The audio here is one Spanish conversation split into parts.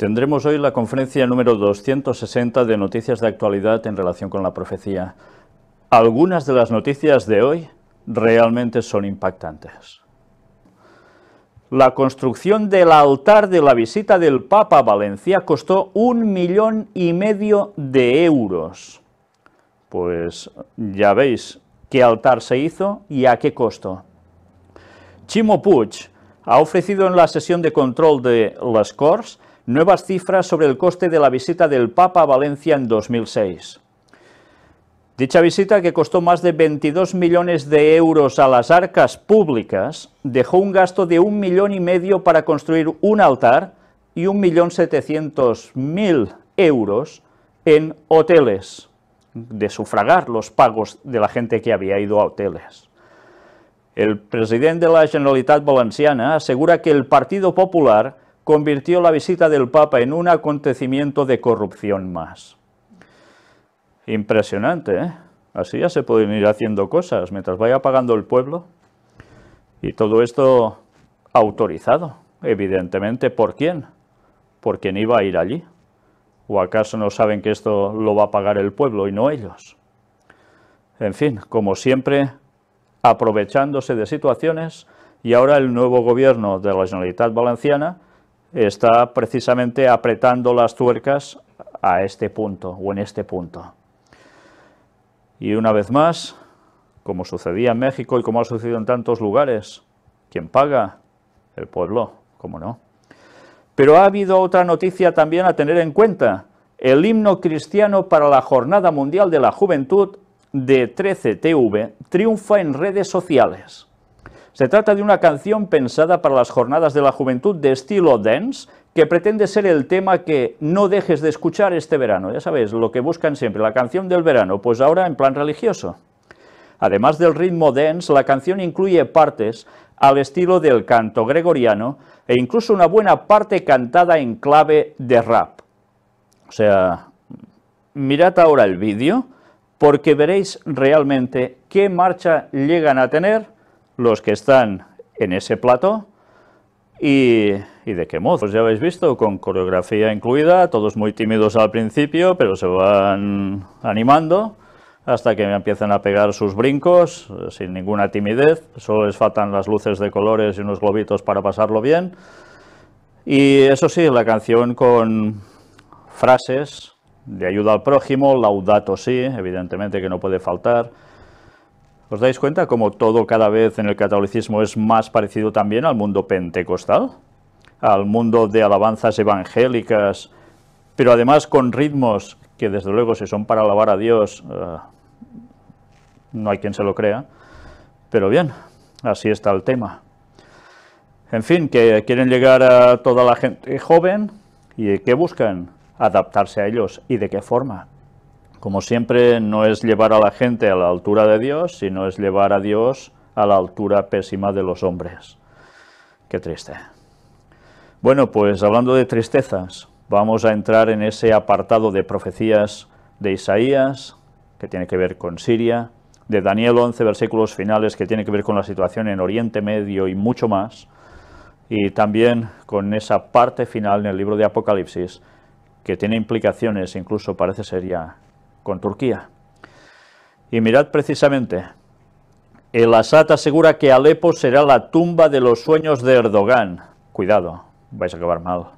Tendremos hoy la conferencia número 260 de noticias de actualidad en relación con la profecía. Algunas de las noticias de hoy realmente son impactantes. La construcción del altar de la visita del Papa a Valencia costó un millón y medio de euros. Pues ya veis qué altar se hizo y a qué costo. Chimo Puig ha ofrecido en la sesión de control de las Corts nuevas cifras sobre el coste de la visita del Papa a Valencia en 2006. Dicha visita, que costó más de 22 millones de euros a las arcas públicas, dejó un gasto de un millón y medio para construir un altar y un millón setecientos mil euros en hoteles, de sufragar los pagos de la gente que había ido a hoteles. El presidente de la Generalitat Valenciana asegura que el Partido Popular convirtió la visita del Papa en un acontecimiento de corrupción más. Impresionante, ¿eh? Así ya se pueden ir haciendo cosas mientras vaya pagando el pueblo. Y todo esto autorizado, evidentemente, ¿por quién? Por quién iba a ir allí. ¿O acaso no saben que esto lo va a pagar el pueblo y no ellos? En fin, como siempre, aprovechándose de situaciones, y ahora el nuevo gobierno de la Generalitat Valenciana está precisamente apretando las tuercas a este punto o en este punto. Y una vez más, como sucedía en México y como ha sucedido en tantos lugares, ¿quién paga? El pueblo, ¿cómo no? Pero ha habido otra noticia también a tener en cuenta. El himno cristiano para la Jornada Mundial de la Juventud de 13TV triunfa en redes sociales. Se trata de una canción pensada para las jornadas de la juventud de estilo dance, que pretende ser el tema que no dejes de escuchar este verano. Ya sabes, lo que buscan siempre, la canción del verano, pues ahora en plan religioso. Además del ritmo dance, la canción incluye partes al estilo del canto gregoriano e incluso una buena parte cantada en clave de rap. O sea, mirad ahora el vídeo porque veréis realmente qué marcha llegan a tener los que están en ese plato y, de qué modo. Pues ya habéis visto, con coreografía incluida, todos muy tímidos al principio, pero se van animando hasta que empiezan a pegar sus brincos eh, sin ninguna timidez, solo les faltan las luces de colores y unos globitos para pasarlo bien. Y eso sí, la canción con frases de ayuda al prójimo, laudato sí, evidentemente que no puede faltar, ¿Os dais cuenta cómo todo cada vez en el catolicismo es más parecido también al mundo pentecostal? Al mundo de alabanzas evangélicas, pero además con ritmos que desde luego si son para alabar a Dios, eh, no hay quien se lo crea. Pero bien, así está el tema. En fin, que quieren llegar a toda la gente joven y ¿qué buscan? Adaptarse a ellos. ¿Y de qué forma? Como siempre, no es llevar a la gente a la altura de Dios, sino es llevar a Dios a la altura pésima de los hombres. Qué triste. Bueno, pues hablando de tristezas, vamos a entrar en ese apartado de profecías de Isaías, que tiene que ver con Siria, de Daniel 11, versículos finales, que tiene que ver con la situación en Oriente Medio y mucho más, y también con esa parte final en el libro de Apocalipsis, que tiene implicaciones, incluso parece ser ya con Turquía. Y mirad precisamente, el Assad asegura que Alepo será la tumba de los sueños de Erdogan. Cuidado, vais a acabar mal.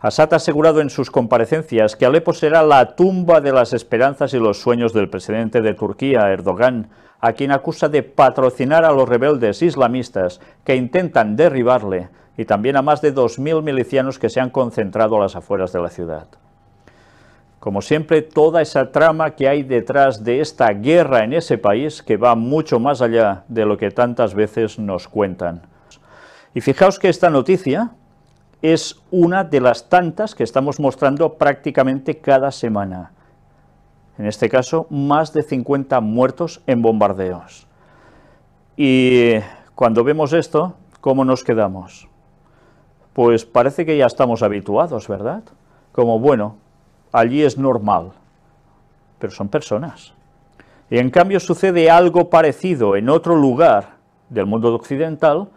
Assad ha asegurado en sus comparecencias que Alepo será la tumba de las esperanzas y los sueños del presidente de Turquía, Erdogan, a quien acusa de patrocinar a los rebeldes islamistas que intentan derribarle y también a más de 2.000 milicianos que se han concentrado a las afueras de la ciudad como siempre, toda esa trama que hay detrás de esta guerra en ese país que va mucho más allá de lo que tantas veces nos cuentan. Y fijaos que esta noticia es una de las tantas que estamos mostrando prácticamente cada semana. En este caso, más de 50 muertos en bombardeos. Y cuando vemos esto, ¿cómo nos quedamos? Pues parece que ya estamos habituados, ¿verdad? Como, bueno, allí es normal, pero son personas. Y en cambio sucede algo parecido en otro lugar del mundo occidental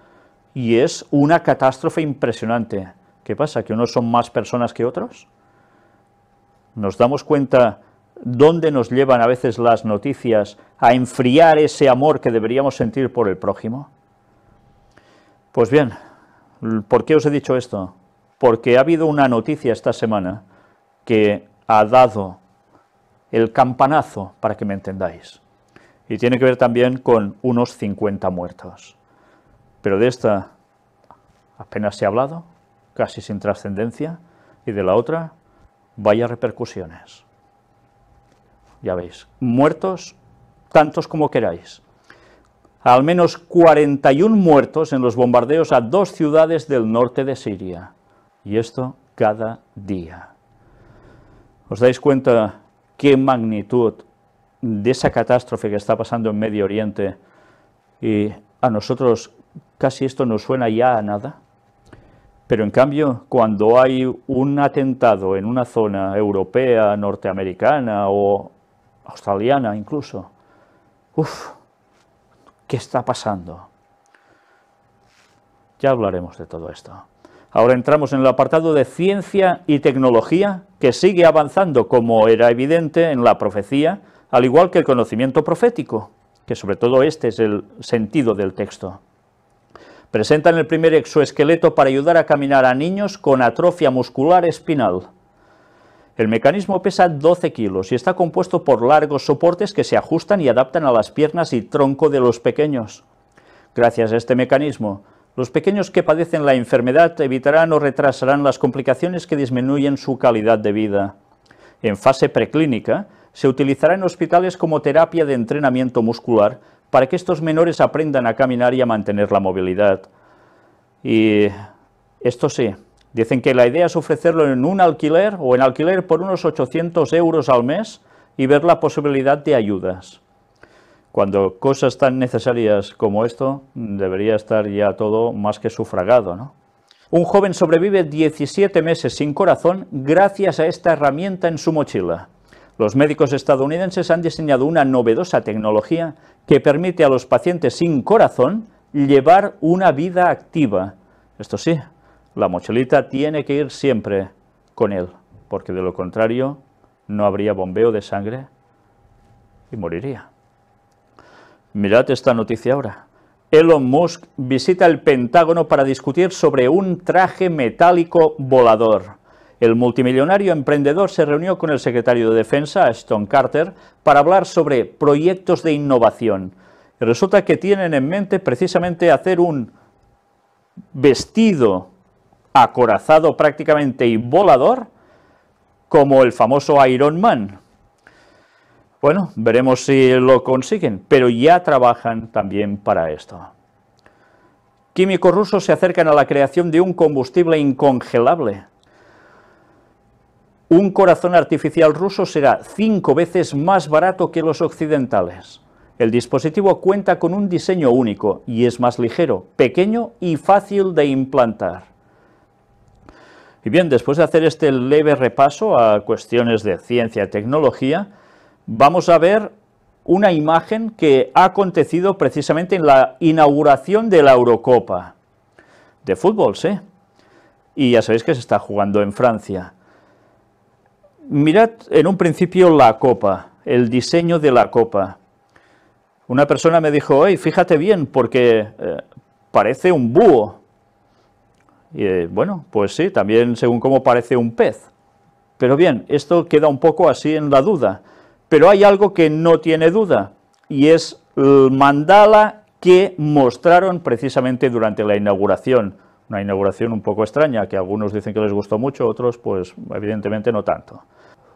y es una catástrofe impresionante. ¿Qué pasa? ¿Que unos son más personas que otros? Nos damos cuenta dónde nos llevan a veces las noticias a enfriar ese amor que deberíamos sentir por el prójimo. Pues bien, ¿por qué os he dicho esto? Porque ha habido una noticia esta semana que ha dado el campanazo, para que me entendáis. Y tiene que ver también con unos 50 muertos. Pero de esta apenas se ha hablado, casi sin trascendencia, y de la otra, vaya repercusiones. Ya veis, muertos, tantos como queráis. Al menos 41 muertos en los bombardeos a dos ciudades del norte de Siria. Y esto cada día. ¿Os dais cuenta qué magnitud de esa catástrofe que está pasando en Medio Oriente y a nosotros casi esto no suena ya a nada? Pero en cambio, cuando hay un atentado en una zona europea, norteamericana o australiana incluso, uff, ¿qué está pasando? Ya hablaremos de todo esto. Ahora entramos en el apartado de ciencia y tecnología, que sigue avanzando, como era evidente, en la profecía, al igual que el conocimiento profético, que sobre todo este es el sentido del texto. Presentan el primer exoesqueleto para ayudar a caminar a niños con atrofia muscular espinal. El mecanismo pesa 12 kilos y está compuesto por largos soportes que se ajustan y adaptan a las piernas y tronco de los pequeños. Gracias a este mecanismo, los pequeños que padecen la enfermedad evitarán o retrasarán las complicaciones que disminuyen su calidad de vida. En fase preclínica, se utilizará en hospitales como terapia de entrenamiento muscular para que estos menores aprendan a caminar y a mantener la movilidad. Y esto sí, dicen que la idea es ofrecerlo en un alquiler o en alquiler por unos 800 euros al mes y ver la posibilidad de ayudas cuando cosas tan necesarias como esto mm, debería estar ya todo más que sufragado. ¿no? Un joven sobrevive 17 meses sin corazón gracias a esta herramienta en su mochila. Los médicos estadounidenses han diseñado una novedosa tecnología que permite a los pacientes sin corazón llevar una vida activa. Esto sí, la mochilita tiene que ir siempre con él, porque de lo contrario no habría bombeo de sangre y moriría. Mirad esta noticia ahora. Elon Musk visita el Pentágono para discutir sobre un traje metálico volador. El multimillonario emprendedor se reunió con el secretario de Defensa, Ashton Carter, para hablar sobre proyectos de innovación. Resulta que tienen en mente precisamente hacer un vestido acorazado prácticamente y volador como el famoso Iron Man. Bueno, veremos si lo consiguen, pero ya trabajan también para esto. Químicos rusos se acercan a la creación de un combustible incongelable. Un corazón artificial ruso será cinco veces más barato que los occidentales. El dispositivo cuenta con un diseño único y es más ligero, pequeño y fácil de implantar. Y bien, después de hacer este leve repaso a cuestiones de ciencia y tecnología, vamos a ver una imagen que ha acontecido precisamente en la inauguración de la Eurocopa de fútbol, ¿sí? Y ya sabéis que se está jugando en Francia. Mirad en un principio la copa, el diseño de la copa. Una persona me dijo, ¡Oye, fíjate bien, porque eh, parece un búho. Y eh, bueno, pues sí, también según cómo parece un pez. Pero bien, esto queda un poco así en la duda. Pero hay algo que no tiene duda, y es el mandala que mostraron precisamente durante la inauguración. Una inauguración un poco extraña, que algunos dicen que les gustó mucho, otros pues evidentemente no tanto.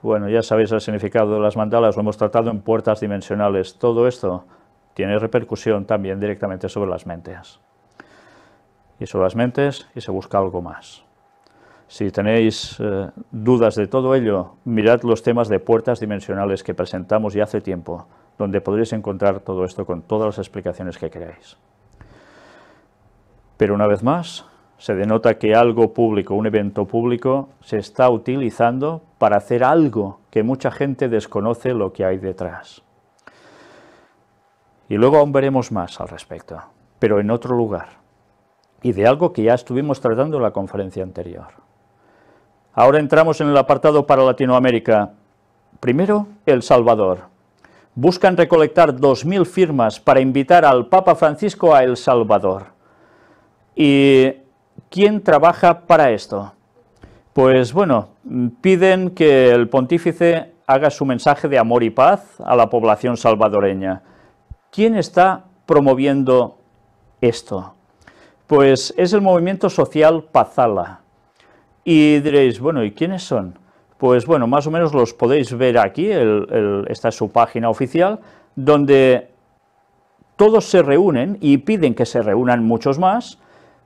Bueno, ya sabéis el significado de las mandalas, lo hemos tratado en puertas dimensionales. Todo esto tiene repercusión también directamente sobre las mentes. Y sobre las mentes y se busca algo más. Si tenéis eh, dudas de todo ello, mirad los temas de puertas dimensionales que presentamos ya hace tiempo, donde podréis encontrar todo esto con todas las explicaciones que queráis. Pero una vez más, se denota que algo público, un evento público, se está utilizando para hacer algo que mucha gente desconoce lo que hay detrás. Y luego aún veremos más al respecto, pero en otro lugar, y de algo que ya estuvimos tratando en la conferencia anterior. Ahora entramos en el apartado para Latinoamérica. Primero, El Salvador. Buscan recolectar 2.000 firmas para invitar al Papa Francisco a El Salvador. ¿Y quién trabaja para esto? Pues bueno, piden que el pontífice haga su mensaje de amor y paz a la población salvadoreña. ¿Quién está promoviendo esto? Pues es el movimiento social Pazala. Y diréis, bueno, ¿y quiénes son? Pues bueno, más o menos los podéis ver aquí, esta es su página oficial, donde todos se reúnen y piden que se reúnan muchos más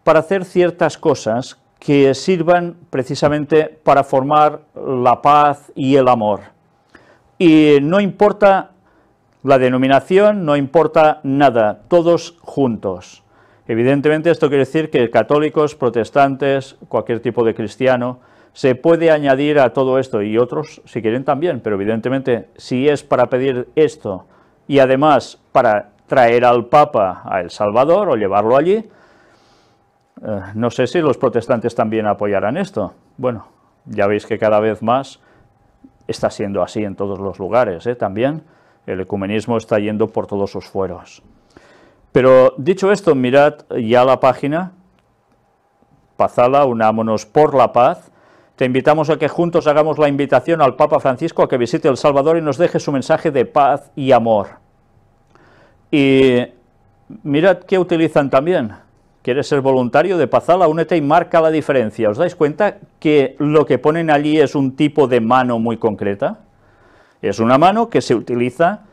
para hacer ciertas cosas que sirvan precisamente para formar la paz y el amor. Y no importa la denominación, no importa nada, todos juntos. Evidentemente esto quiere decir que católicos, protestantes, cualquier tipo de cristiano, se puede añadir a todo esto y otros si quieren también, pero evidentemente si es para pedir esto y además para traer al Papa a El Salvador o llevarlo allí, eh, no sé si los protestantes también apoyarán esto. Bueno, ya veis que cada vez más está siendo así en todos los lugares, eh, también el ecumenismo está yendo por todos sus fueros. Pero dicho esto, mirad ya la página, Pazala, unámonos por la paz. Te invitamos a que juntos hagamos la invitación al Papa Francisco a que visite El Salvador y nos deje su mensaje de paz y amor. Y mirad qué utilizan también. ¿Quieres ser voluntario de Pazala? Únete y marca la diferencia. ¿Os dais cuenta que lo que ponen allí es un tipo de mano muy concreta? Es una mano que se utiliza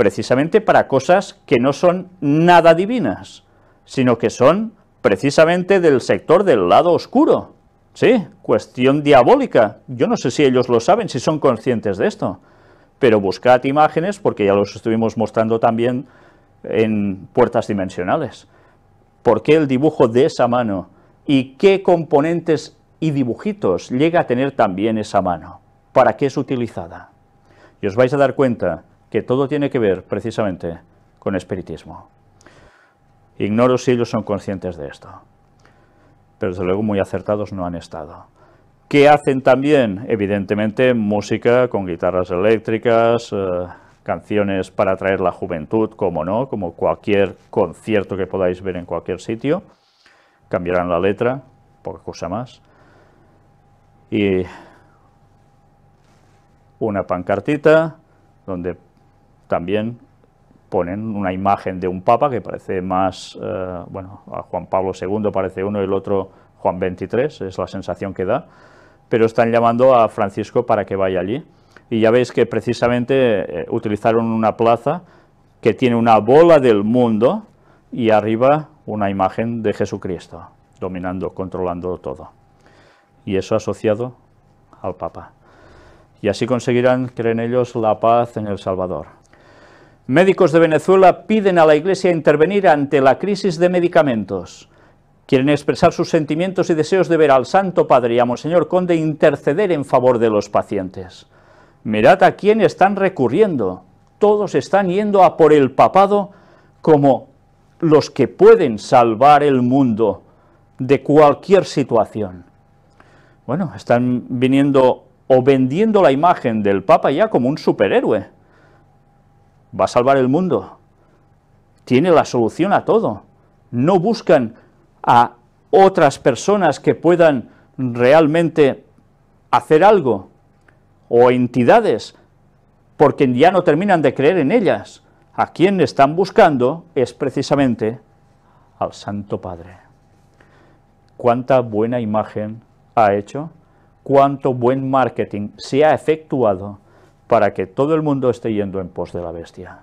precisamente para cosas que no son nada divinas, sino que son precisamente del sector del lado oscuro. Sí, cuestión diabólica. Yo no sé si ellos lo saben, si son conscientes de esto. Pero buscad imágenes, porque ya los estuvimos mostrando también en puertas dimensionales. ¿Por qué el dibujo de esa mano? ¿Y qué componentes y dibujitos llega a tener también esa mano? ¿Para qué es utilizada? Y os vais a dar cuenta que todo tiene que ver precisamente con espiritismo. Ignoro si ellos son conscientes de esto, pero desde luego muy acertados no han estado. ¿Qué hacen también? Evidentemente música con guitarras eléctricas, eh, canciones para atraer la juventud, como no, como cualquier concierto que podáis ver en cualquier sitio. Cambiarán la letra, poca cosa más. Y una pancartita donde también ponen una imagen de un papa que parece más, eh, bueno, a Juan Pablo II parece uno y el otro Juan XXIII, es la sensación que da, pero están llamando a Francisco para que vaya allí. Y ya veis que precisamente eh, utilizaron una plaza que tiene una bola del mundo y arriba una imagen de Jesucristo, dominando, controlando todo. Y eso asociado al Papa. Y así conseguirán, creen ellos, la paz en El Salvador. Médicos de Venezuela piden a la Iglesia intervenir ante la crisis de medicamentos. Quieren expresar sus sentimientos y deseos de ver al Santo Padre y a Monseñor Conde interceder en favor de los pacientes. Mirad a quién están recurriendo. Todos están yendo a por el papado como los que pueden salvar el mundo de cualquier situación. Bueno, están viniendo o vendiendo la imagen del Papa ya como un superhéroe va a salvar el mundo. Tiene la solución a todo. No buscan a otras personas que puedan realmente hacer algo, o entidades, porque ya no terminan de creer en ellas. A quien están buscando es precisamente al Santo Padre. ¿Cuánta buena imagen ha hecho? ¿Cuánto buen marketing se ha efectuado? para que todo el mundo esté yendo en pos de la bestia.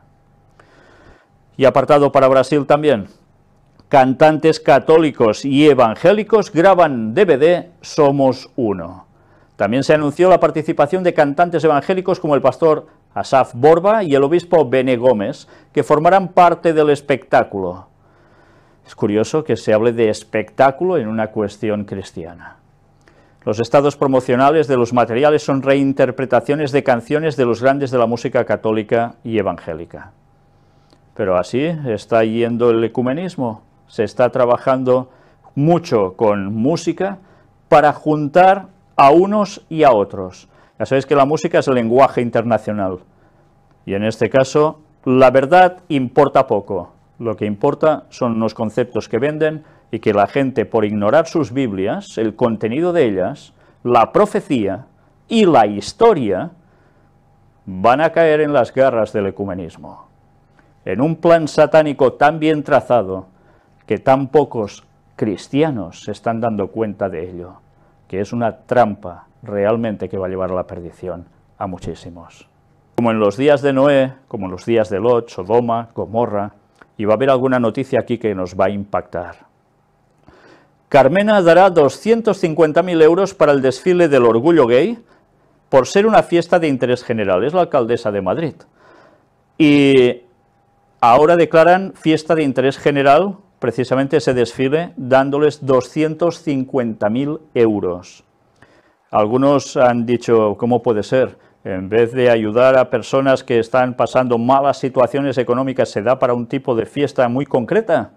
Y apartado para Brasil también. Cantantes católicos y evangélicos graban DVD Somos Uno. También se anunció la participación de cantantes evangélicos como el pastor Asaf Borba y el obispo Bene Gómez, que formarán parte del espectáculo. Es curioso que se hable de espectáculo en una cuestión cristiana. Los estados promocionales de los materiales son reinterpretaciones de canciones de los grandes de la música católica y evangélica. Pero así está yendo el ecumenismo. Se está trabajando mucho con música para juntar a unos y a otros. Ya sabéis que la música es el lenguaje internacional. Y en este caso, la verdad importa poco. Lo que importa son los conceptos que venden, y que la gente, por ignorar sus Biblias, el contenido de ellas, la profecía y la historia, van a caer en las garras del ecumenismo, en un plan satánico tan bien trazado que tan pocos cristianos se están dando cuenta de ello, que es una trampa realmente que va a llevar a la perdición a muchísimos. Como en los días de Noé, como en los días de Lot, Sodoma, Gomorra, y va a haber alguna noticia aquí que nos va a impactar. Carmena dará 250.000 euros para el desfile del orgullo gay por ser una fiesta de interés general. Es la alcaldesa de Madrid. Y ahora declaran fiesta de interés general precisamente ese desfile dándoles 250.000 euros. Algunos han dicho, ¿cómo puede ser? En vez de ayudar a personas que están pasando malas situaciones económicas, se da para un tipo de fiesta muy concreta.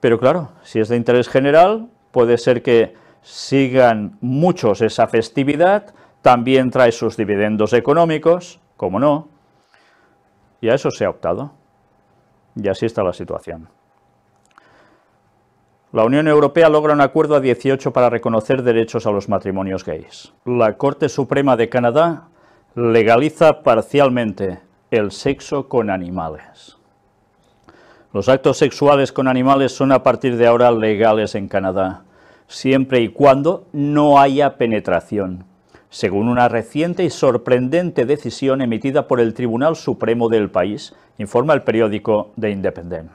Pero claro, si es de interés general, puede ser que sigan muchos esa festividad, también trae sus dividendos económicos, como no, y a eso se ha optado. Y así está la situación. La Unión Europea logra un acuerdo a 18 para reconocer derechos a los matrimonios gays. La Corte Suprema de Canadá legaliza parcialmente el sexo con animales. Los actos sexuales con animales son a partir de ahora legales en Canadá, siempre y cuando no haya penetración, según una reciente y sorprendente decisión emitida por el Tribunal Supremo del país, informa el periódico The Independent.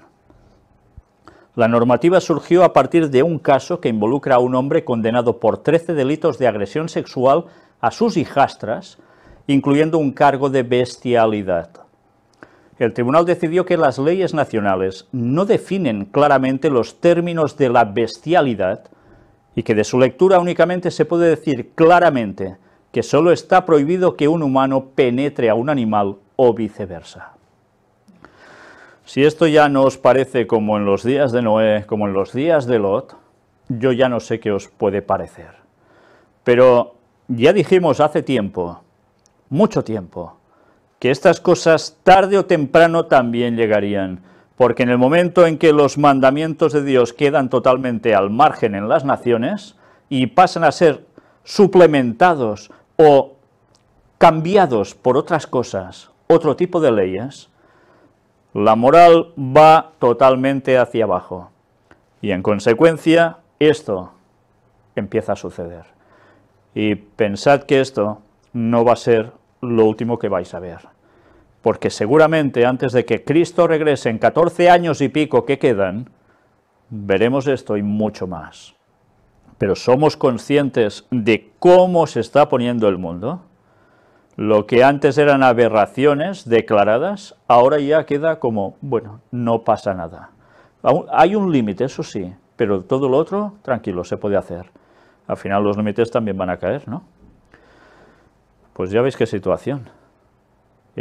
La normativa surgió a partir de un caso que involucra a un hombre condenado por 13 delitos de agresión sexual a sus hijastras, incluyendo un cargo de bestialidad el tribunal decidió que las leyes nacionales no definen claramente los términos de la bestialidad y que de su lectura únicamente se puede decir claramente que solo está prohibido que un humano penetre a un animal o viceversa. Si esto ya no os parece como en los días de Noé, como en los días de Lot, yo ya no sé qué os puede parecer. Pero ya dijimos hace tiempo, mucho tiempo, estas cosas tarde o temprano también llegarían, porque en el momento en que los mandamientos de Dios quedan totalmente al margen en las naciones y pasan a ser suplementados o cambiados por otras cosas, otro tipo de leyes, la moral va totalmente hacia abajo. Y en consecuencia, esto empieza a suceder. Y pensad que esto no va a ser lo último que vais a ver porque seguramente antes de que Cristo regrese en 14 años y pico que quedan, veremos esto y mucho más. Pero somos conscientes de cómo se está poniendo el mundo. Lo que antes eran aberraciones declaradas, ahora ya queda como, bueno, no pasa nada. Hay un límite, eso sí, pero todo lo otro, tranquilo, se puede hacer. Al final los límites también van a caer, ¿no? Pues ya veis qué situación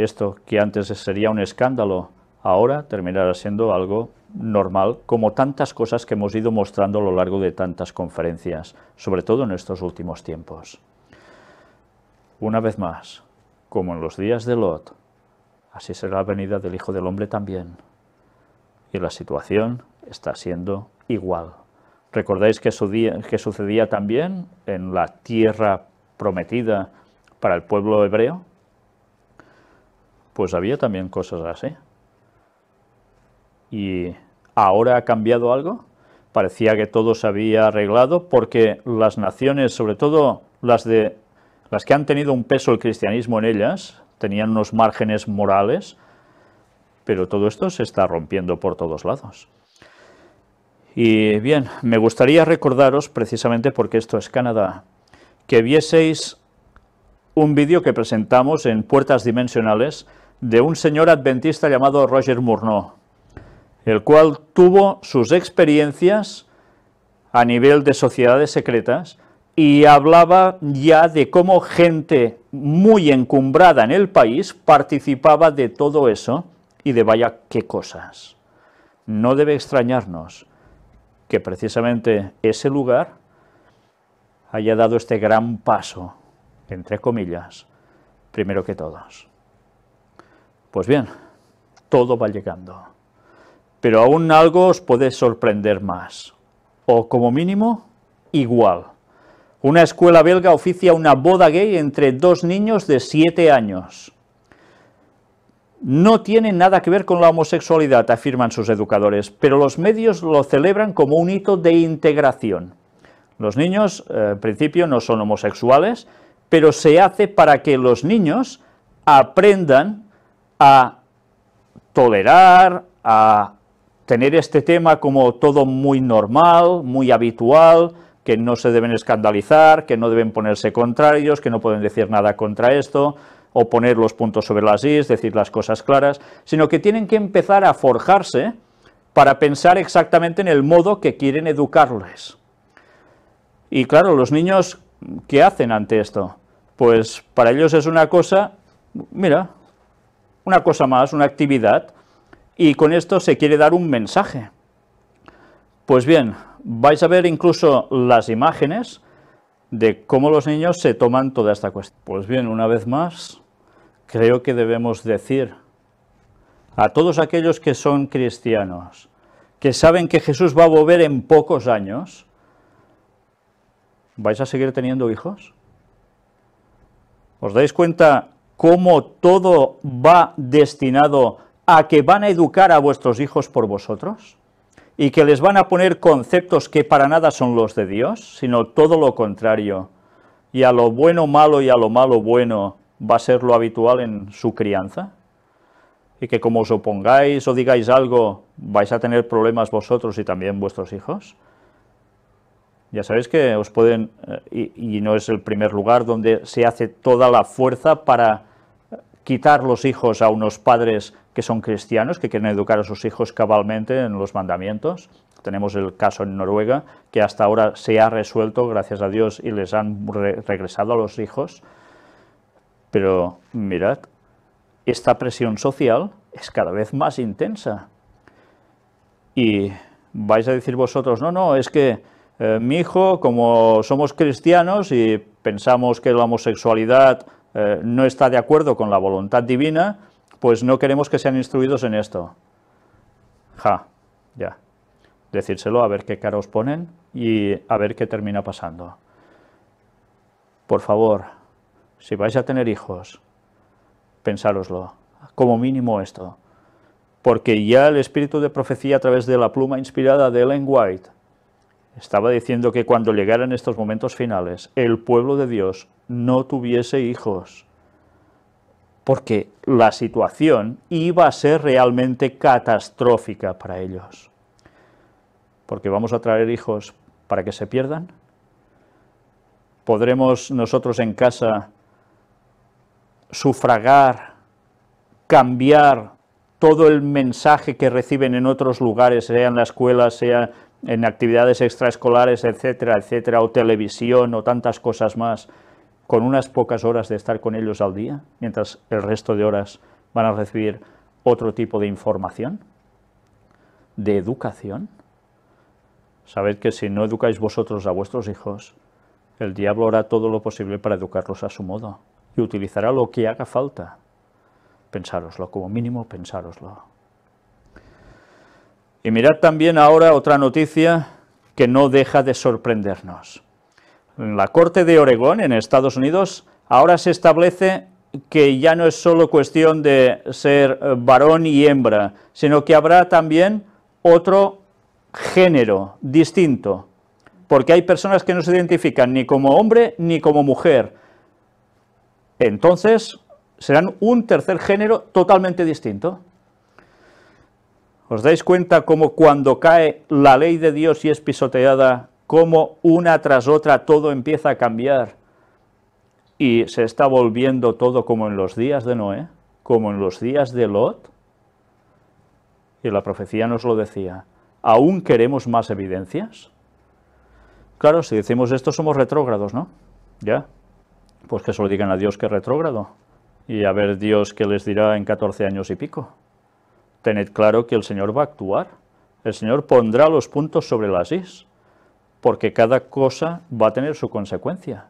esto que antes sería un escándalo, ahora terminará siendo algo normal, como tantas cosas que hemos ido mostrando a lo largo de tantas conferencias, sobre todo en estos últimos tiempos. Una vez más, como en los días de Lot, así será la venida del Hijo del Hombre también. Y la situación está siendo igual. ¿Recordáis que, que sucedía también en la tierra prometida para el pueblo hebreo? pues había también cosas así. ¿Y ahora ha cambiado algo? Parecía que todo se había arreglado porque las naciones, sobre todo las, de, las que han tenido un peso el cristianismo en ellas, tenían unos márgenes morales, pero todo esto se está rompiendo por todos lados. Y bien, me gustaría recordaros, precisamente porque esto es Canadá, que vieseis un vídeo que presentamos en Puertas Dimensionales de un señor adventista llamado Roger Murnau, el cual tuvo sus experiencias a nivel de sociedades secretas y hablaba ya de cómo gente muy encumbrada en el país participaba de todo eso y de vaya qué cosas. No debe extrañarnos que precisamente ese lugar haya dado este gran paso, entre comillas, primero que todos. Pues bien, todo va llegando. Pero aún algo os puede sorprender más. O como mínimo, igual. Una escuela belga oficia una boda gay entre dos niños de 7 años. No tiene nada que ver con la homosexualidad, afirman sus educadores, pero los medios lo celebran como un hito de integración. Los niños, eh, en principio, no son homosexuales, pero se hace para que los niños aprendan a tolerar, a tener este tema como todo muy normal, muy habitual, que no se deben escandalizar, que no deben ponerse contrarios, que no pueden decir nada contra esto, o poner los puntos sobre las is, decir las cosas claras, sino que tienen que empezar a forjarse para pensar exactamente en el modo que quieren educarles. Y claro, los niños, ¿qué hacen ante esto? Pues para ellos es una cosa, mira, una cosa más, una actividad, y con esto se quiere dar un mensaje. Pues bien, vais a ver incluso las imágenes de cómo los niños se toman toda esta cuestión. Pues bien, una vez más, creo que debemos decir a todos aquellos que son cristianos, que saben que Jesús va a volver en pocos años, ¿vais a seguir teniendo hijos? ¿Os dais cuenta cómo todo va destinado a que van a educar a vuestros hijos por vosotros y que les van a poner conceptos que para nada son los de Dios, sino todo lo contrario. Y a lo bueno malo y a lo malo bueno va a ser lo habitual en su crianza. Y que como os opongáis o digáis algo, vais a tener problemas vosotros y también vuestros hijos. Ya sabéis que os pueden, eh, y, y no es el primer lugar donde se hace toda la fuerza para quitar los hijos a unos padres que son cristianos, que quieren educar a sus hijos cabalmente en los mandamientos. Tenemos el caso en Noruega, que hasta ahora se ha resuelto, gracias a Dios, y les han regresado a los hijos. Pero mirad, esta presión social es cada vez más intensa. Y vais a decir vosotros, no, no, es que eh, mi hijo, como somos cristianos y pensamos que la homosexualidad eh, no está de acuerdo con la voluntad divina, pues no queremos que sean instruidos en esto. Ja, ya. Decírselo a ver qué cara os ponen y a ver qué termina pasando. Por favor, si vais a tener hijos, pensároslo, como mínimo esto, porque ya el espíritu de profecía a través de la pluma inspirada de Ellen White estaba diciendo que cuando llegaran estos momentos finales, el pueblo de Dios no tuviese hijos, porque la situación iba a ser realmente catastrófica para ellos. Porque vamos a traer hijos para que se pierdan. ¿Podremos nosotros en casa sufragar, cambiar todo el mensaje que reciben en otros lugares, sea en la escuela, sea en actividades extraescolares, etcétera, etcétera, o televisión o tantas cosas más, con unas pocas horas de estar con ellos al día, mientras el resto de horas van a recibir otro tipo de información, de educación. Sabed que si no educáis vosotros a vuestros hijos, el diablo hará todo lo posible para educarlos a su modo y utilizará lo que haga falta. Pensároslo, como mínimo pensároslo. Y mirad también ahora otra noticia que no deja de sorprendernos. En la Corte de Oregón, en Estados Unidos, ahora se establece que ya no es solo cuestión de ser varón y hembra, sino que habrá también otro género distinto, porque hay personas que no se identifican ni como hombre ni como mujer. Entonces, serán un tercer género totalmente distinto. ¿Os dais cuenta cómo cuando cae la ley de Dios y es pisoteada, cómo una tras otra todo empieza a cambiar y se está volviendo todo como en los días de Noé, como en los días de Lot? Y la profecía nos lo decía. ¿Aún queremos más evidencias? Claro, si decimos esto somos retrógrados, ¿no? Ya. Pues que se lo digan a Dios que retrógrado. Y a ver Dios qué les dirá en 14 años y pico tened claro que el Señor va a actuar. El Señor pondrá los puntos sobre las is, porque cada cosa va a tener su consecuencia.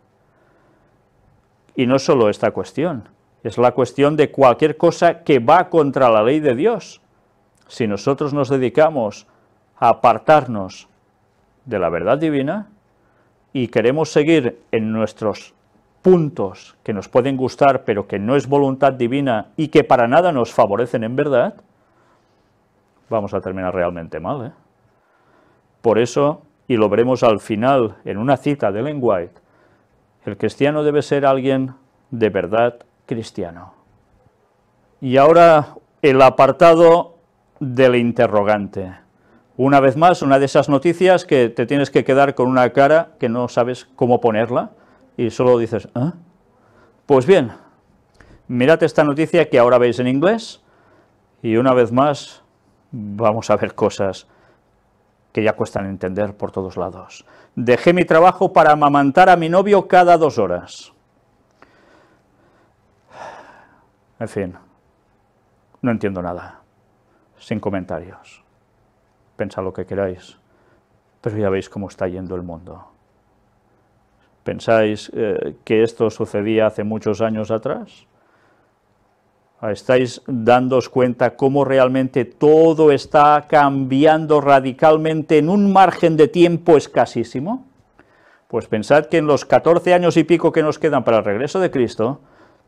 Y no solo esta cuestión, es la cuestión de cualquier cosa que va contra la ley de Dios. Si nosotros nos dedicamos a apartarnos de la verdad divina y queremos seguir en nuestros puntos que nos pueden gustar pero que no es voluntad divina y que para nada nos favorecen en verdad, vamos a terminar realmente mal. ¿eh? Por eso, y lo veremos al final en una cita de Len White, el cristiano debe ser alguien de verdad cristiano. Y ahora el apartado del interrogante. Una vez más, una de esas noticias que te tienes que quedar con una cara que no sabes cómo ponerla y solo dices, ah. Pues bien, mirad esta noticia que ahora veis en inglés y una vez más vamos a ver cosas que ya cuestan entender por todos lados. Dejé mi trabajo para amamantar a mi novio cada dos horas. En fin, no entiendo nada. Sin comentarios. Pensad lo que queráis, pero ya veis cómo está yendo el mundo. ¿Pensáis eh, que esto sucedía hace muchos años atrás? estáis dándoos cuenta cómo realmente todo está cambiando radicalmente en un margen de tiempo escasísimo, pues pensad que en los 14 años y pico que nos quedan para el regreso de Cristo,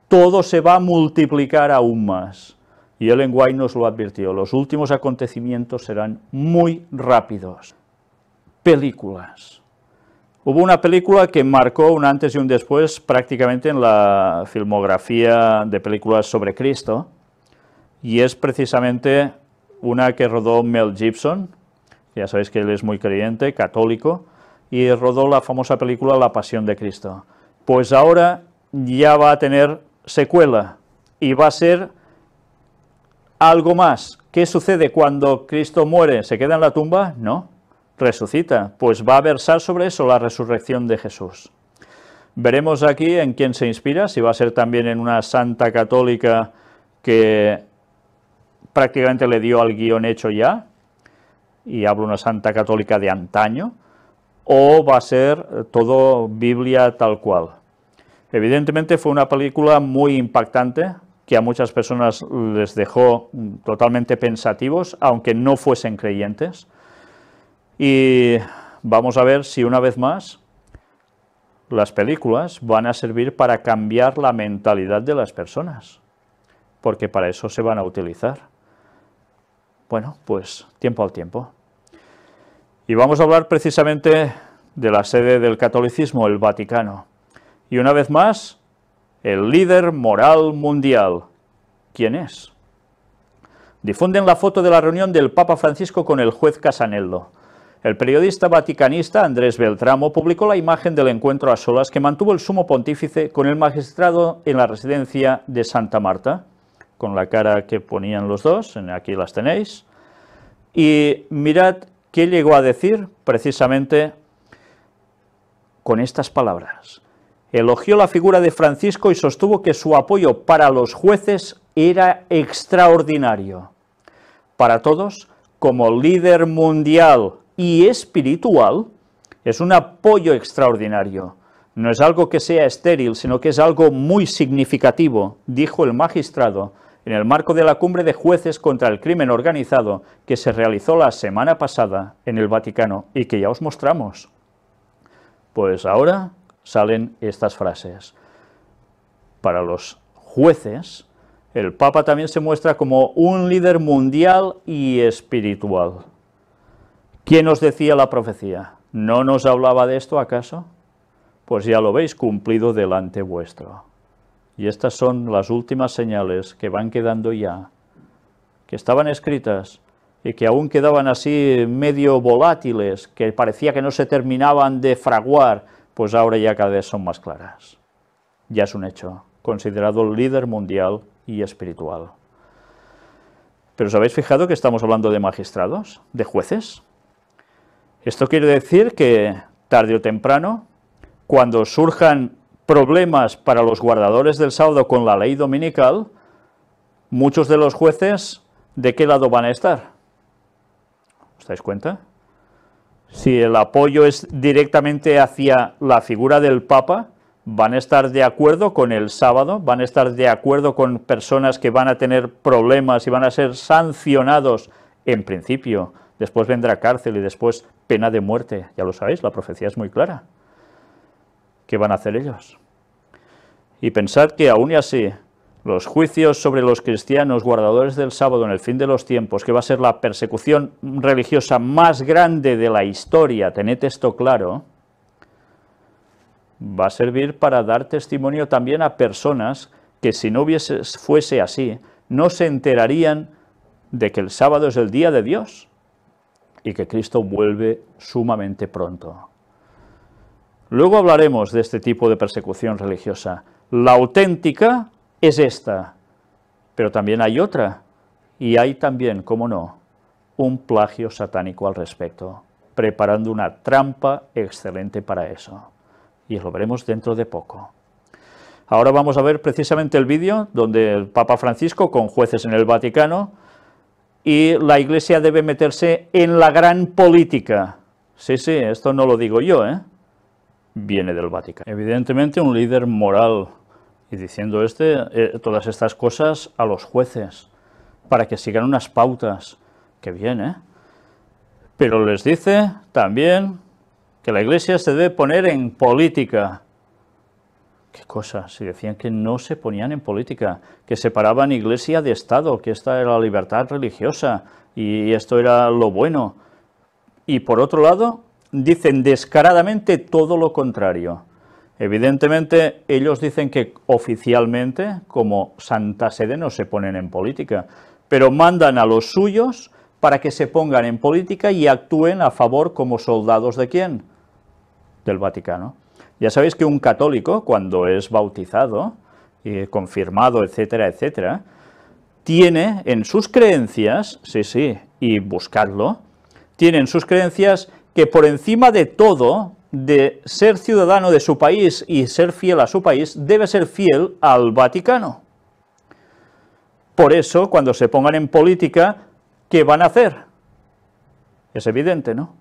todo se va a multiplicar aún más. Y Ellen White nos lo advirtió, los últimos acontecimientos serán muy rápidos. Películas. Hubo una película que marcó un antes y un después prácticamente en la filmografía de películas sobre Cristo, y es precisamente una que rodó Mel Gibson, ya sabéis que él es muy creyente, católico, y rodó la famosa película La Pasión de Cristo. Pues ahora ya va a tener secuela y va a ser algo más. ¿Qué sucede cuando Cristo muere? ¿Se queda en la tumba? No resucita, pues va a versar sobre eso la resurrección de Jesús. Veremos aquí en quién se inspira, si va a ser también en una santa católica que prácticamente le dio al guión hecho ya, y hablo una santa católica de antaño, o va a ser todo Biblia tal cual. Evidentemente fue una película muy impactante, que a muchas personas les dejó totalmente pensativos, aunque no fuesen creyentes. Y vamos a ver si una vez más las películas van a servir para cambiar la mentalidad de las personas, porque para eso se van a utilizar. Bueno, pues tiempo al tiempo. Y vamos a hablar precisamente de la sede del catolicismo, el Vaticano. Y una vez más, el líder moral mundial. ¿Quién es? Difunden la foto de la reunión del Papa Francisco con el juez Casanello. El periodista vaticanista Andrés Beltramo publicó la imagen del encuentro a solas que mantuvo el sumo pontífice con el magistrado en la residencia de Santa Marta, con la cara que ponían los dos, aquí las tenéis, y mirad qué llegó a decir precisamente con estas palabras. Elogió la figura de Francisco y sostuvo que su apoyo para los jueces era extraordinario. Para todos, como líder mundial y espiritual es un apoyo extraordinario. No es algo que sea estéril, sino que es algo muy significativo, dijo el magistrado en el marco de la cumbre de jueces contra el crimen organizado que se realizó la semana pasada en el Vaticano y que ya os mostramos. Pues ahora salen estas frases. Para los jueces, el Papa también se muestra como un líder mundial y espiritual. ¿Quién os decía la profecía? ¿No nos hablaba de esto acaso? Pues ya lo veis cumplido delante vuestro. Y estas son las últimas señales que van quedando ya, que estaban escritas y que aún quedaban así medio volátiles, que parecía que no se terminaban de fraguar, pues ahora ya cada vez son más claras. Ya es un hecho, considerado líder mundial y espiritual. Pero ¿os habéis fijado que estamos hablando de magistrados, de jueces? Esto quiere decir que tarde o temprano, cuando surjan problemas para los guardadores del sábado con la ley dominical, muchos de los jueces, ¿de qué lado van a estar? ¿Os dais cuenta? Si el apoyo es directamente hacia la figura del Papa, van a estar de acuerdo con el sábado, van a estar de acuerdo con personas que van a tener problemas y van a ser sancionados en principio, después vendrá cárcel y después pena de muerte. Ya lo sabéis, la profecía es muy clara. ¿Qué van a hacer ellos? Y pensad que aún y así, los juicios sobre los cristianos guardadores del sábado en el fin de los tiempos, que va a ser la persecución religiosa más grande de la historia, tened esto claro, va a servir para dar testimonio también a personas que si no fuese así, no se enterarían de que el sábado es el día de Dios y que Cristo vuelve sumamente pronto. Luego hablaremos de este tipo de persecución religiosa. La auténtica es esta, pero también hay otra, y hay también, como no, un plagio satánico al respecto, preparando una trampa excelente para eso. Y lo veremos dentro de poco. Ahora vamos a ver precisamente el vídeo donde el Papa Francisco, con jueces en el Vaticano, y la Iglesia debe meterse en la gran política. Sí, sí, esto no lo digo yo, ¿eh? Viene del Vaticano. Evidentemente un líder moral y diciendo este, eh, todas estas cosas a los jueces para que sigan unas pautas. que bien, ¿eh? Pero les dice también que la Iglesia se debe poner en política qué cosa? se decían que no se ponían en política, que separaban iglesia de Estado, que esta era la libertad religiosa y esto era lo bueno. Y por otro lado, dicen descaradamente todo lo contrario. Evidentemente, ellos dicen que oficialmente, como Santa Sede, no se ponen en política, pero mandan a los suyos para que se pongan en política y actúen a favor como soldados de quién? Del Vaticano. Ya sabéis que un católico, cuando es bautizado, confirmado, etcétera, etcétera, tiene en sus creencias, sí, sí, y buscarlo, tiene en sus creencias que por encima de todo, de ser ciudadano de su país y ser fiel a su país, debe ser fiel al Vaticano. Por eso, cuando se pongan en política, ¿qué van a hacer? Es evidente, ¿no?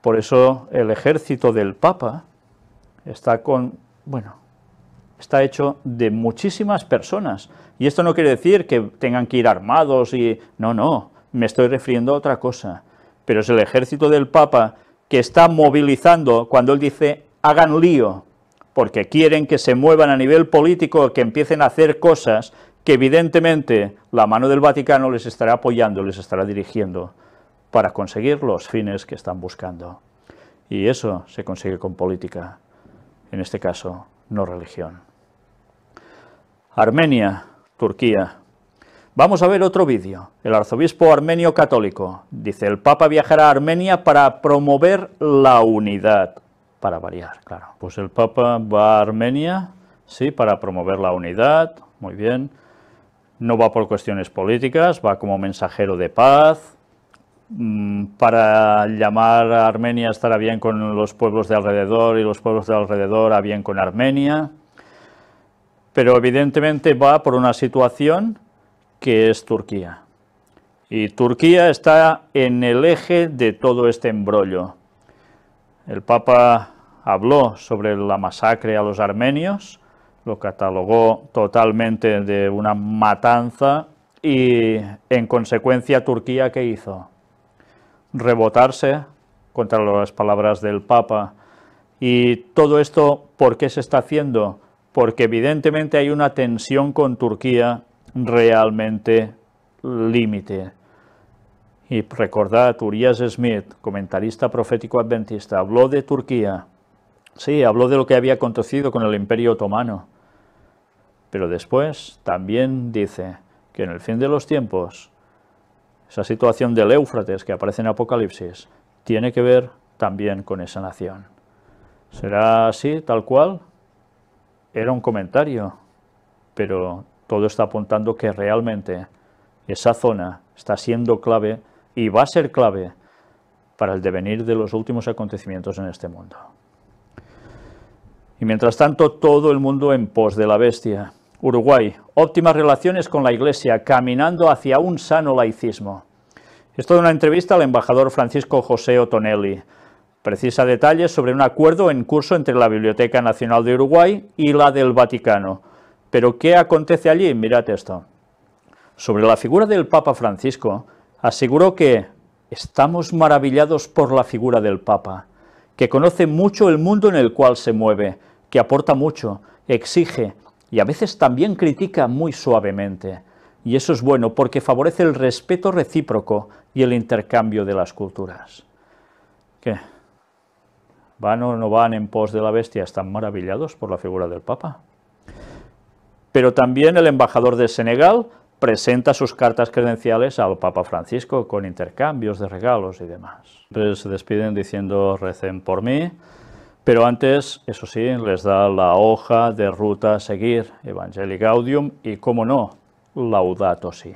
Por eso el ejército del Papa está con, bueno, está hecho de muchísimas personas. Y esto no quiere decir que tengan que ir armados y... No, no, me estoy refiriendo a otra cosa. Pero es el ejército del Papa que está movilizando cuando él dice hagan lío, porque quieren que se muevan a nivel político, que empiecen a hacer cosas que evidentemente la mano del Vaticano les estará apoyando, les estará dirigiendo para conseguir los fines que están buscando. Y eso se consigue con política, en este caso, no religión. Armenia, Turquía. Vamos a ver otro vídeo. El arzobispo armenio católico dice, el Papa viajará a Armenia para promover la unidad, para variar, claro. Pues el Papa va a Armenia, sí, para promover la unidad, muy bien. No va por cuestiones políticas, va como mensajero de paz, Mm, para llamar a Armenia estará bien con los pueblos de alrededor y los pueblos de alrededor a bien con Armenia, pero evidentemente va por una situación que es Turquía. Y Turquía está en el eje de todo este embrollo. El Papa habló sobre la masacre a los armenios, lo catalogó totalmente de una matanza y en consecuencia Turquía ¿qué hizo? rebotarse contra las palabras del Papa. Y todo esto, ¿por qué se está haciendo? Porque evidentemente hay una tensión con Turquía realmente límite. Y recordad, Urias Smith, comentarista profético adventista, habló de Turquía. Sí, habló de lo que había acontecido con el Imperio Otomano. Pero después también dice que en el fin de los tiempos esa situación del Éufrates que aparece en Apocalipsis, tiene que ver también con esa nación. ¿Será así, tal cual? Era un comentario, pero todo está apuntando que realmente esa zona está siendo clave y va a ser clave para el devenir de los últimos acontecimientos en este mundo. Y mientras tanto, todo el mundo en pos de la bestia. Uruguay, óptimas relaciones con la Iglesia, caminando hacia un sano laicismo. Esto de una entrevista al embajador Francisco José Otonelli. Precisa detalles sobre un acuerdo en curso entre la Biblioteca Nacional de Uruguay y la del Vaticano. Pero ¿qué acontece allí? Mirad esto. Sobre la figura del Papa Francisco, aseguró que estamos maravillados por la figura del Papa, que conoce mucho el mundo en el cual se mueve, que aporta mucho, exige, y a veces también critica muy suavemente. Y eso es bueno porque favorece el respeto recíproco y el intercambio de las culturas. ¿Qué? ¿Van o no van en pos de la bestia? Están maravillados por la figura del Papa. Pero también el embajador de Senegal presenta sus cartas credenciales al Papa Francisco con intercambios de regalos y demás. se despiden diciendo recen por mí, pero antes, eso sí, les da la hoja de ruta a seguir, Evangelii Gaudium y, como no, Laudato Si.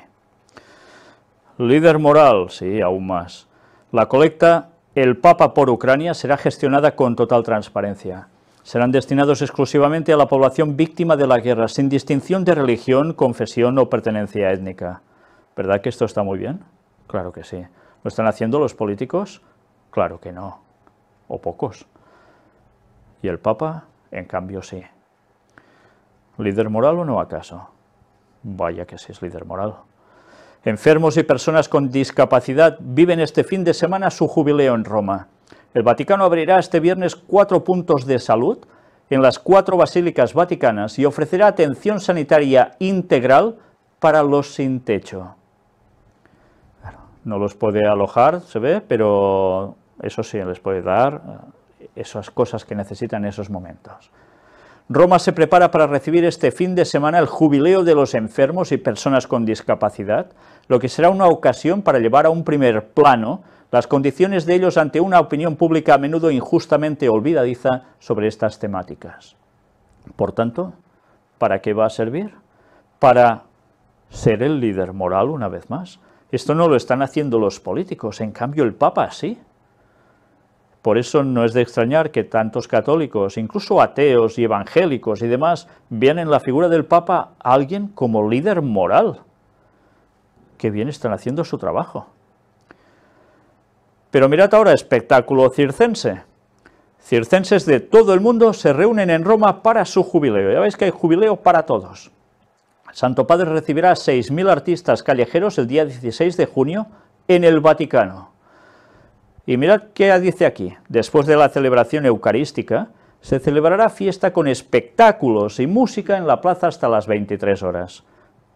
Líder moral, sí, aún más. La colecta El Papa por Ucrania será gestionada con total transparencia. Serán destinados exclusivamente a la población víctima de la guerra, sin distinción de religión, confesión o pertenencia étnica. ¿Verdad que esto está muy bien? Claro que sí. ¿Lo están haciendo los políticos? Claro que no. O pocos. Y el Papa, en cambio, sí. ¿Líder moral o no acaso? Vaya que sí es líder moral. Enfermos y personas con discapacidad viven este fin de semana su jubileo en Roma. El Vaticano abrirá este viernes cuatro puntos de salud en las cuatro basílicas vaticanas y ofrecerá atención sanitaria integral para los sin techo. No los puede alojar, se ve, pero eso sí, les puede dar esas cosas que necesitan esos momentos. Roma se prepara para recibir este fin de semana el jubileo de los enfermos y personas con discapacidad, lo que será una ocasión para llevar a un primer plano las condiciones de ellos ante una opinión pública a menudo injustamente olvidadiza sobre estas temáticas. Por tanto, ¿para qué va a servir? Para ser el líder moral una vez más. Esto no lo están haciendo los políticos, en cambio el Papa sí. Por eso no es de extrañar que tantos católicos, incluso ateos y evangélicos y demás, vean en la figura del Papa a alguien como líder moral. Que bien están haciendo su trabajo. Pero mirad ahora, espectáculo circense. Circenses de todo el mundo se reúnen en Roma para su jubileo. Ya veis que hay jubileo para todos. Santo Padre recibirá a 6.000 artistas callejeros el día 16 de junio en el Vaticano. Y mirad qué dice aquí, después de la celebración eucarística, se celebrará fiesta con espectáculos y música en la plaza hasta las 23 horas.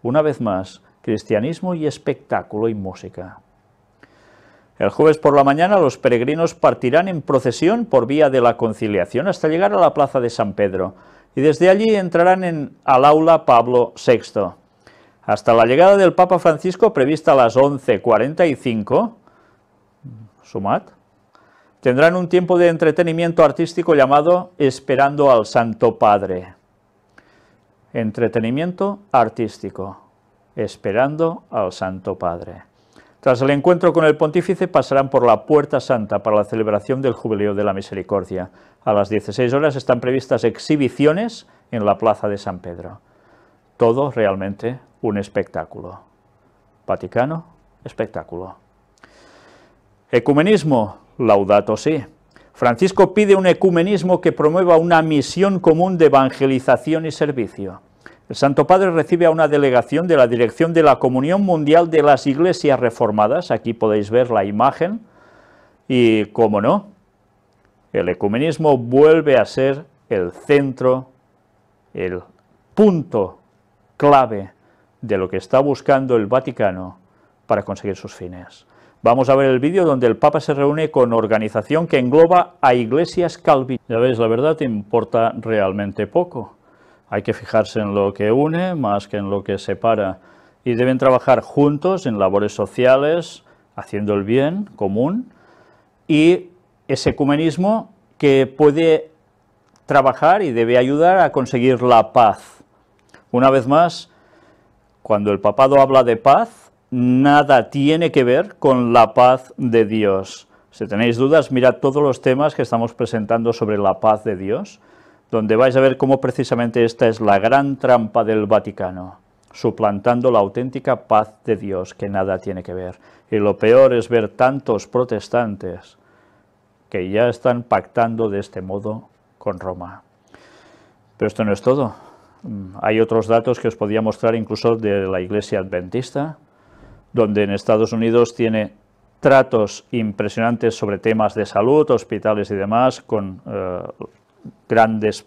Una vez más, cristianismo y espectáculo y música. El jueves por la mañana los peregrinos partirán en procesión por vía de la conciliación hasta llegar a la plaza de San Pedro y desde allí entrarán en, al aula Pablo VI. Hasta la llegada del Papa Francisco prevista a las 11.45, Sumat, tendrán un tiempo de entretenimiento artístico llamado Esperando al Santo Padre. Entretenimiento artístico, esperando al Santo Padre. Tras el encuentro con el pontífice pasarán por la Puerta Santa para la celebración del Jubileo de la Misericordia. A las 16 horas están previstas exhibiciones en la Plaza de San Pedro. Todo realmente un espectáculo. Vaticano, espectáculo. Ecumenismo, laudato sí. Francisco pide un ecumenismo que promueva una misión común de evangelización y servicio. El Santo Padre recibe a una delegación de la Dirección de la Comunión Mundial de las Iglesias Reformadas, aquí podéis ver la imagen, y, cómo no, el ecumenismo vuelve a ser el centro, el punto clave de lo que está buscando el Vaticano para conseguir sus fines. Vamos a ver el vídeo donde el Papa se reúne con organización que engloba a iglesias calvinistas. Ya veis, la verdad importa realmente poco. Hay que fijarse en lo que une más que en lo que separa. Y deben trabajar juntos en labores sociales, haciendo el bien común y ese ecumenismo que puede trabajar y debe ayudar a conseguir la paz. Una vez más, cuando el papado habla de paz, nada tiene que ver con la paz de Dios. Si tenéis dudas, mirad todos los temas que estamos presentando sobre la paz de Dios, donde vais a ver cómo precisamente esta es la gran trampa del Vaticano, suplantando la auténtica paz de Dios, que nada tiene que ver. Y lo peor es ver tantos protestantes que ya están pactando de este modo con Roma. Pero esto no es todo. Mm, hay otros datos que os podía mostrar incluso de la Iglesia Adventista, donde en Estados Unidos tiene tratos impresionantes sobre temas de salud, hospitales y demás, con eh, grandes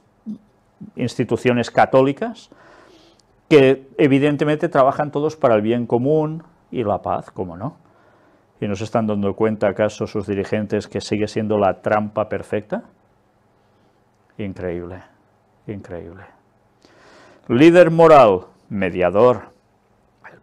instituciones católicas, que evidentemente trabajan todos para el bien común y la paz, cómo no. ¿Y no se están dando cuenta acaso sus dirigentes que sigue siendo la trampa perfecta? Increíble, increíble. Líder moral, mediador,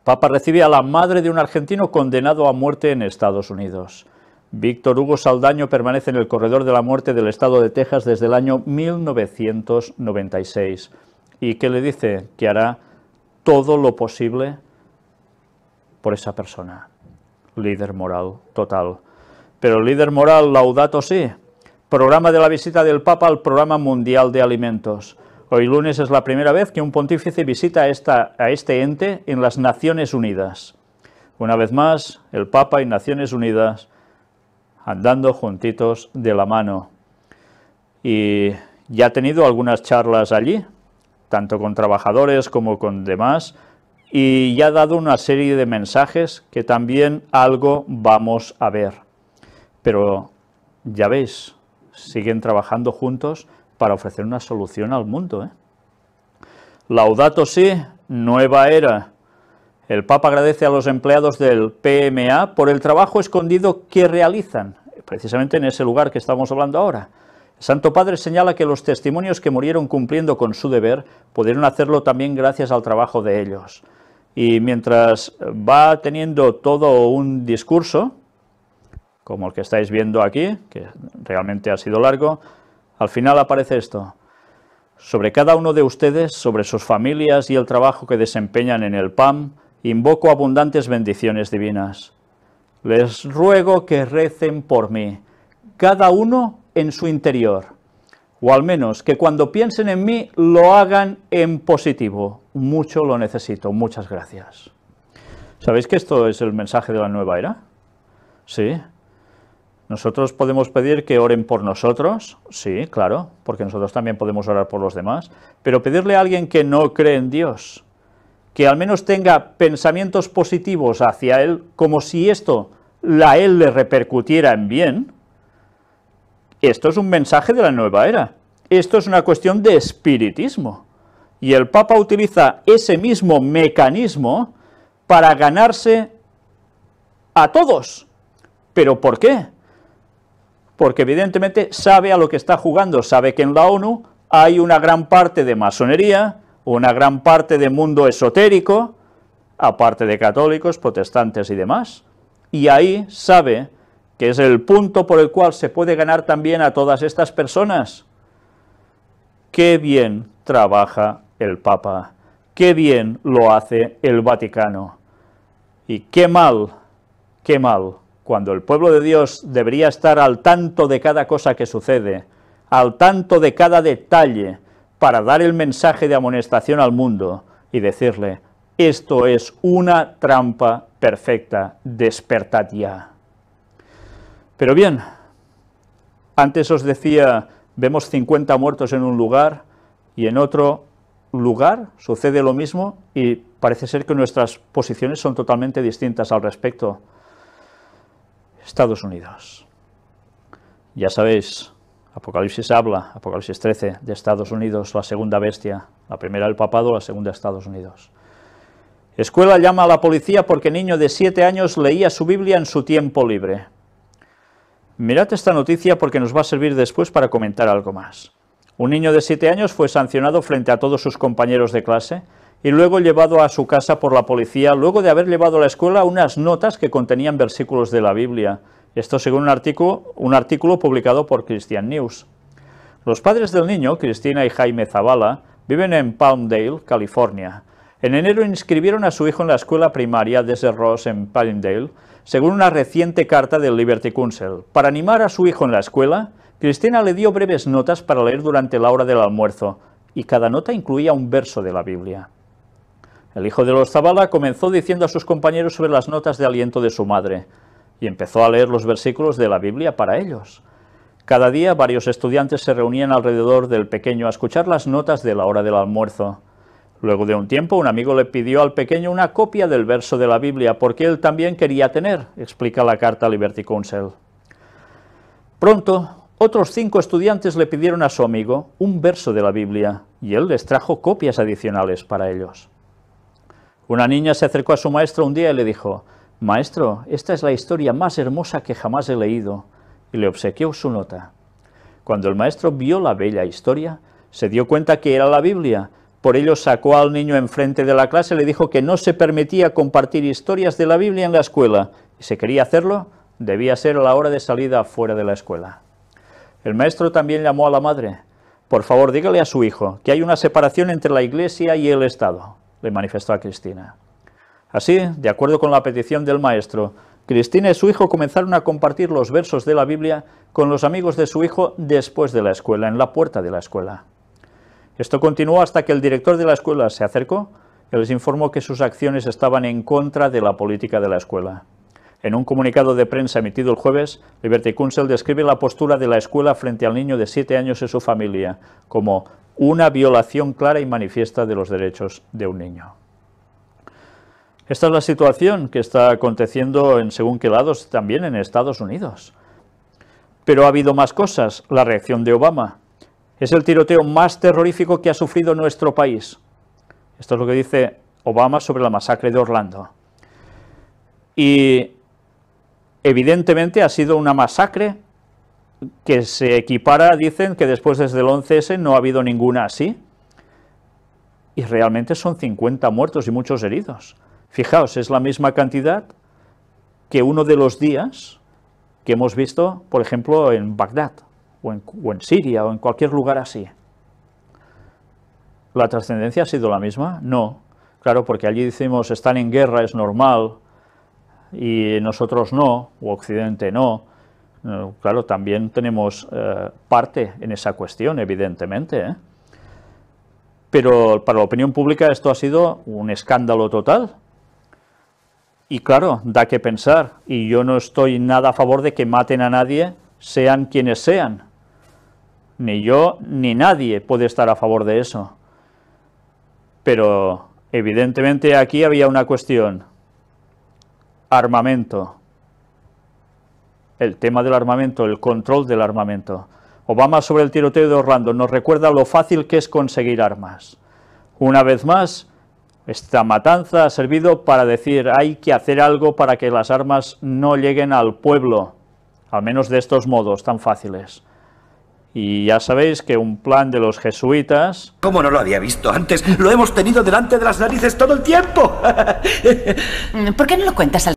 Papa recibe a la madre de un argentino condenado a muerte en Estados Unidos. Víctor Hugo Saldaño permanece en el corredor de la muerte del estado de Texas desde el año 1996. ¿Y qué le dice? Que hará todo lo posible por esa persona. Líder moral total. Pero líder moral, laudato sí. Programa de la visita del Papa al Programa Mundial de Alimentos. Hoy lunes es la primera vez que un pontífice visita a, este ente en las Naciones Unidas. Una vez más, el Papa y Naciones Unidas andando juntitos de la mano. Y ya ha tenido algunas charlas allí, tanto con trabajadores como con demás, y ya ha dado una serie de mensajes que también algo vamos a ver. Pero ya veis, siguen trabajando juntos para ofrecer una solución al mundo. ¿eh? Laudato si, nueva era. El Papa agradece a los empleados del PMA por el trabajo escondido que realizan, precisamente en ese lugar que estamos hablando ahora. Santo Padre señala que los testimonios que murieron cumpliendo con su deber pudieron hacerlo también gracias al trabajo de ellos. Y mientras va teniendo todo un discurso, como el que estáis viendo aquí, que realmente ha sido largo, al final aparece esto. Sobre cada uno de ustedes, sobre sus familias y el trabajo que desempeñan en el PAM, invoco abundantes bendiciones divinas. Les ruego que recen por mí, cada uno en su interior, o al menos que cuando piensen en mí lo hagan en positivo. Mucho lo necesito, muchas gracias. ¿Sabéis que esto es el mensaje de la nueva era? Sí, nosotros podemos pedir que oren por nosotros, sí, claro, porque nosotros también podemos orar por los demás, pero pedirle a alguien que no cree en Dios, que al menos tenga pensamientos positivos hacia Él, como si esto la Él le repercutiera en bien, esto es un mensaje de la nueva era, esto es una cuestión de espiritismo. Y el Papa utiliza ese mismo mecanismo para ganarse a todos. ¿Pero por qué? porque evidentemente sabe a lo que está jugando, sabe que en la ONU hay una gran parte de masonería, una gran parte de mundo esotérico, aparte de católicos, protestantes y demás, y ahí sabe que es el punto por el cual se puede ganar también a todas estas personas. Qué bien trabaja el Papa, qué bien lo hace el Vaticano, y qué mal, qué mal cuando el pueblo de Dios debería estar al tanto de cada cosa que sucede, al tanto de cada detalle, para dar el mensaje de amonestación al mundo y decirle, esto es una trampa perfecta, despertad ya. Pero bien, antes os decía, vemos 50 muertos en un lugar y en otro lugar sucede lo mismo y parece ser que nuestras posiciones son totalmente distintas al respecto. Estados Unidos. Ya sabéis, Apocalipsis habla, Apocalipsis 13, de Estados Unidos, la segunda bestia, la primera el papado, la segunda Estados Unidos. Escuela llama a la policía porque niño de siete años leía su Biblia en su tiempo libre. Mirad esta noticia porque nos va a servir después para comentar algo más. Un niño de siete años fue sancionado frente a todos sus compañeros de clase y luego llevado a su casa por la policía, luego de haber llevado a la escuela unas notas que contenían versículos de la Biblia. Esto según un artículo, un artículo publicado por Christian News. Los padres del niño, Cristina y Jaime Zavala, viven en Palmdale, California. En enero inscribieron a su hijo en la escuela primaria desde Ross en Palmdale, según una reciente carta del Liberty Council. Para animar a su hijo en la escuela, Cristina le dio breves notas para leer durante la hora del almuerzo, y cada nota incluía un verso de la Biblia. El hijo de los Zabala comenzó diciendo a sus compañeros sobre las notas de aliento de su madre, y empezó a leer los versículos de la Biblia para ellos. Cada día varios estudiantes se reunían alrededor del pequeño a escuchar las notas de la hora del almuerzo. Luego de un tiempo, un amigo le pidió al pequeño una copia del verso de la Biblia, porque él también quería tener, explica la carta Liberty Council. Pronto, otros cinco estudiantes le pidieron a su amigo un verso de la Biblia, y él les trajo copias adicionales para ellos. Una niña se acercó a su maestro un día y le dijo, Maestro, esta es la historia más hermosa que jamás he leído, y le obsequió su nota. Cuando el maestro vio la bella historia, se dio cuenta que era la Biblia, por ello sacó al niño enfrente de la clase y le dijo que no se permitía compartir historias de la Biblia en la escuela, y si quería hacerlo, debía ser a la hora de salida fuera de la escuela. El maestro también llamó a la madre. Por favor, dígale a su hijo que hay una separación entre la iglesia y el Estado le manifestó a Cristina. Así, de acuerdo con la petición del maestro, Cristina y su hijo comenzaron a compartir los versos de la Biblia con los amigos de su hijo después de la escuela, en la puerta de la escuela. Esto continuó hasta que el director de la escuela se acercó y les informó que sus acciones estaban en contra de la política de la escuela. En un comunicado de prensa emitido el jueves, Liberty Council describe la postura de la escuela frente al niño de siete años y su familia como una violación clara y manifiesta de los derechos de un niño. Esta es la situación que está aconteciendo en según qué lados, también en Estados Unidos. Pero ha habido más cosas. La reacción de Obama. Es el tiroteo más terrorífico que ha sufrido nuestro país. Esto es lo que dice Obama sobre la masacre de Orlando. Y Evidentemente ha sido una masacre que se equipara, dicen que después desde el 11S no ha habido ninguna así. Y realmente son 50 muertos y muchos heridos. Fijaos, es la misma cantidad que uno de los días que hemos visto, por ejemplo, en Bagdad, o en, Siria, o en cualquier lugar así. ¿La trascendencia ha sido la misma? No. Claro, porque allí decimos, están en guerra, es normal, y nosotros no, o Occidente no, eh, claro, también tenemos eh, parte en esa cuestión, evidentemente. ¿eh? Pero para la opinión pública esto ha sido un escándalo total. Y claro, da que pensar, y yo no estoy nada a favor de que maten a nadie, sean quienes sean. Ni yo ni nadie puede estar a favor de eso. Pero evidentemente aquí había una cuestión, armamento. El tema del armamento, el control del armamento. Obama sobre el tiroteo de Orlando nos recuerda lo fácil que es conseguir armas. Una vez más, esta matanza ha servido para decir hay que hacer algo para que las armas no lleguen al pueblo, al menos de estos modos tan fáciles. Y ya sabéis que un plan de los jesuitas... ¿Cómo no lo había visto antes? Lo hemos tenido delante de las narices todo el tiempo. ¿Por qué no lo cuentas al...